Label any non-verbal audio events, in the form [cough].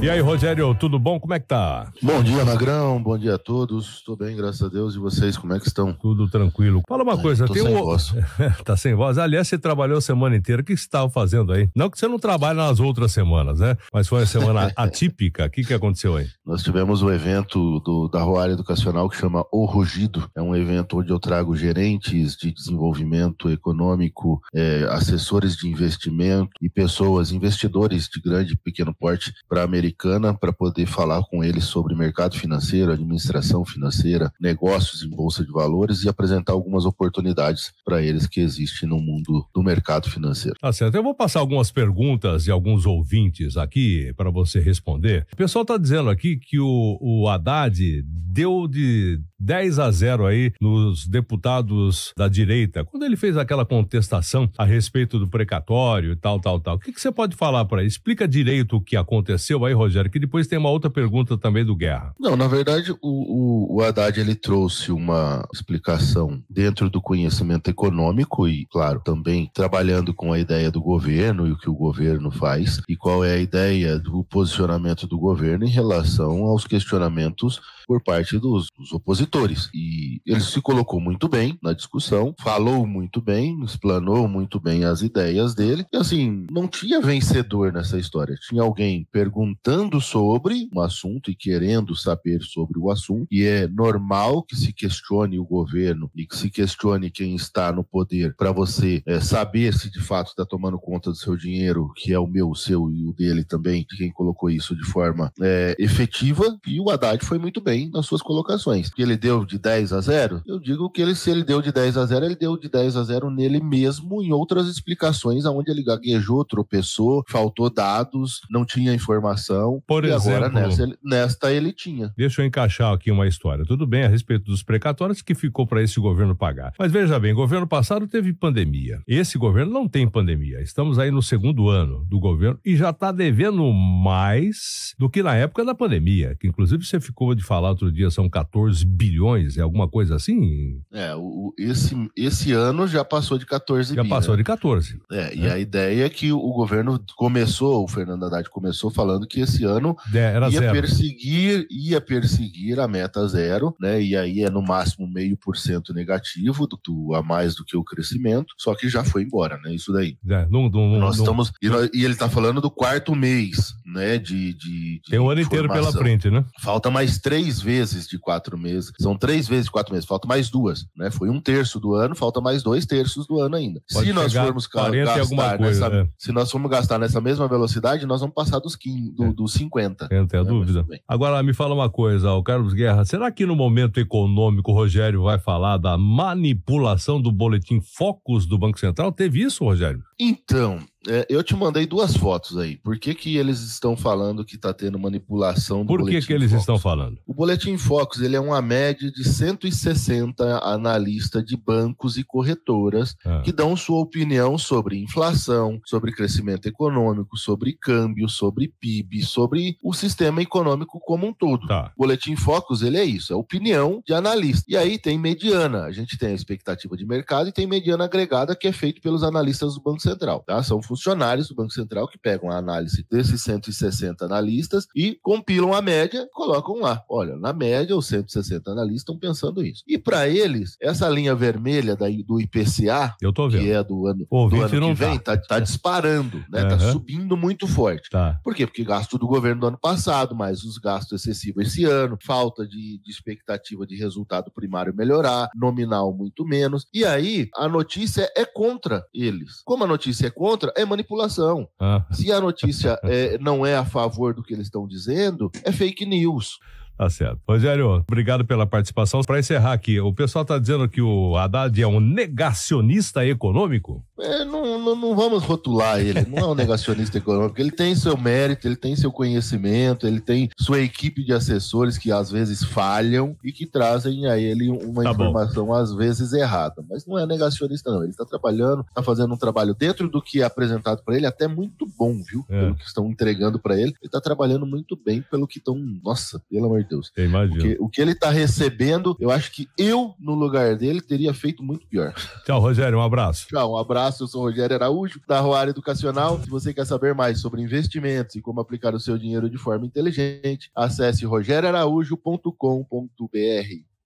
E aí, Rogério, tudo bom? Como é que tá? Bom dia, Magrão. Bom dia a todos. Tô bem, graças a Deus. E vocês, como é que estão? Tudo tranquilo. Fala uma Ai, coisa, tem sem um... voz. [laughs] tá sem voz. Aliás, você trabalhou a semana inteira. O que você estava fazendo aí? Não que você não trabalhe nas outras semanas, né? Mas foi uma semana [laughs] atípica. O que, que aconteceu aí? Nós tivemos um evento do, da Roária Educacional que chama O Rugido. É um evento onde eu trago gerentes de desenvolvimento econômico, é, assessores de investimento e pessoas, investidores de grande e pequeno porte, para americana para poder falar com eles sobre mercado financeiro, administração financeira, negócios em bolsa de valores e apresentar algumas oportunidades para eles que existem no mundo do mercado financeiro. Tá certo. Eu vou passar algumas perguntas e alguns ouvintes aqui para você responder. O pessoal está dizendo aqui que o, o Haddad deu de 10 a 0 aí nos deputados da direita, quando ele fez aquela contestação a respeito do precatório e tal, tal, tal. O que, que você pode falar para Explica direito o que aconteceu aconteceu aí, Rogério? Que depois tem uma outra pergunta também do Guerra. Não, na verdade, o, o, o Haddad ele trouxe uma explicação dentro do conhecimento econômico e, claro, também trabalhando com a ideia do governo e o que o governo faz e qual é a ideia do posicionamento do governo em relação aos questionamentos por parte dos, dos opositores. E ele se colocou muito bem na discussão, falou muito bem, explanou muito bem as ideias dele. E assim, não tinha vencedor nessa história. Tinha alguém perguntando perguntando sobre um assunto e querendo saber sobre o assunto, e é normal que se questione o governo e que se questione quem está no poder para você é, saber se de fato está tomando conta do seu dinheiro, que é o meu, o seu e o dele também, de quem colocou isso de forma é, efetiva. E o Haddad foi muito bem nas suas colocações. Que ele deu de 10 a 0, eu digo que ele, se ele deu de 10 a 0, ele deu de 10 a 0 nele mesmo, em outras explicações, aonde ele gaguejou, tropeçou, faltou dados, não tinha informação formação. Por e exemplo, agora nessa, nesta ele tinha. Deixa eu encaixar aqui uma história. Tudo bem a respeito dos precatórios que ficou para esse governo pagar. Mas veja bem, governo passado teve pandemia. Esse governo não tem pandemia. Estamos aí no segundo ano do governo e já está devendo mais do que na época da pandemia, que inclusive você ficou de falar outro dia, são 14 bilhões, é alguma coisa assim? É, o, esse, esse ano já passou de 14 Já bi, passou né? de 14. É, é, e é. a ideia é que o governo começou, o Fernando Haddad começou falando falando que esse ano é, Era ia zero. perseguir, ia perseguir a meta zero, né? E aí é no máximo meio por cento negativo, do, do, a mais do que o crescimento, só que já foi embora, né? Isso daí. É, não, não, nós não, estamos. E, nós, e ele está falando do quarto mês, né, de, de, de Tem um ano inteiro pela frente, né? Falta mais três vezes de quatro meses. São três vezes de quatro meses, falta mais duas, né? Foi um terço do ano, falta mais dois terços do ano ainda. se nós formos gastar coisa, nessa, é. se nós formos gastar nessa mesma velocidade, nós vamos passar dos, 15, do, é. dos 50. É, não tenho né, dúvida. Agora me fala uma coisa, o Carlos Guerra, será que no momento econômico o Rogério vai falar da manipulação do boletim Focus do Banco Central? Teve isso, Rogério? Então, é, eu te mandei duas fotos aí. Por que, que eles estão falando que está tendo manipulação do Por que, que eles Focus? estão falando? O Boletim Focus ele é uma média de 160 analistas de bancos e corretoras ah. que dão sua opinião sobre inflação, sobre crescimento econômico, sobre câmbio, sobre PIB, sobre o sistema econômico como um todo. Tá. O Boletim Focus ele é isso, é opinião de analista. E aí tem mediana, a gente tem a expectativa de mercado e tem mediana agregada que é feita pelos analistas do Banco Central. Tá? São funcionários do Banco Central que pegam a análise desses 160 analistas e compilam a média, e colocam lá. Olha, na média, os 160 analistas estão pensando isso. E para eles, essa linha vermelha do IPCA, que é do ano, do ano que tá. vem, tá, tá é. disparando, né? Uhum. Tá subindo muito forte. Tá. Por quê? Porque gasto do governo do ano passado, mais os gastos excessivos esse ano, falta de, de expectativa de resultado primário melhorar, nominal muito menos. E aí, a notícia é contra eles. Como a notícia é contra, é manipulação. Ah. Se a notícia [laughs] é, não é a favor do que eles estão dizendo, é fake news. Tá certo. Rogério, obrigado pela participação. Para encerrar aqui, o pessoal está dizendo que o Haddad é um negacionista econômico? É, não, não, não, vamos rotular ele. Não é um [laughs] negacionista econômico. Ele tem seu mérito, ele tem seu conhecimento, ele tem sua equipe de assessores que às vezes falham e que trazem a ele uma tá informação bom. às vezes errada. Mas não é negacionista, não. Ele está trabalhando, está fazendo um trabalho dentro do que é apresentado para ele, até muito bom, viu? É. Pelo que estão entregando para ele. Ele está trabalhando muito bem pelo que estão. Nossa, pelo amor de Deus. Eu imagino. Porque o que ele tá recebendo, eu acho que eu, no lugar dele, teria feito muito pior. Tchau, Rogério. Um abraço. Tchau, um abraço. Eu sou o Rogério Araújo, da Roara Educacional. Se você quer saber mais sobre investimentos e como aplicar o seu dinheiro de forma inteligente, acesse rogerioaraújo.com.br.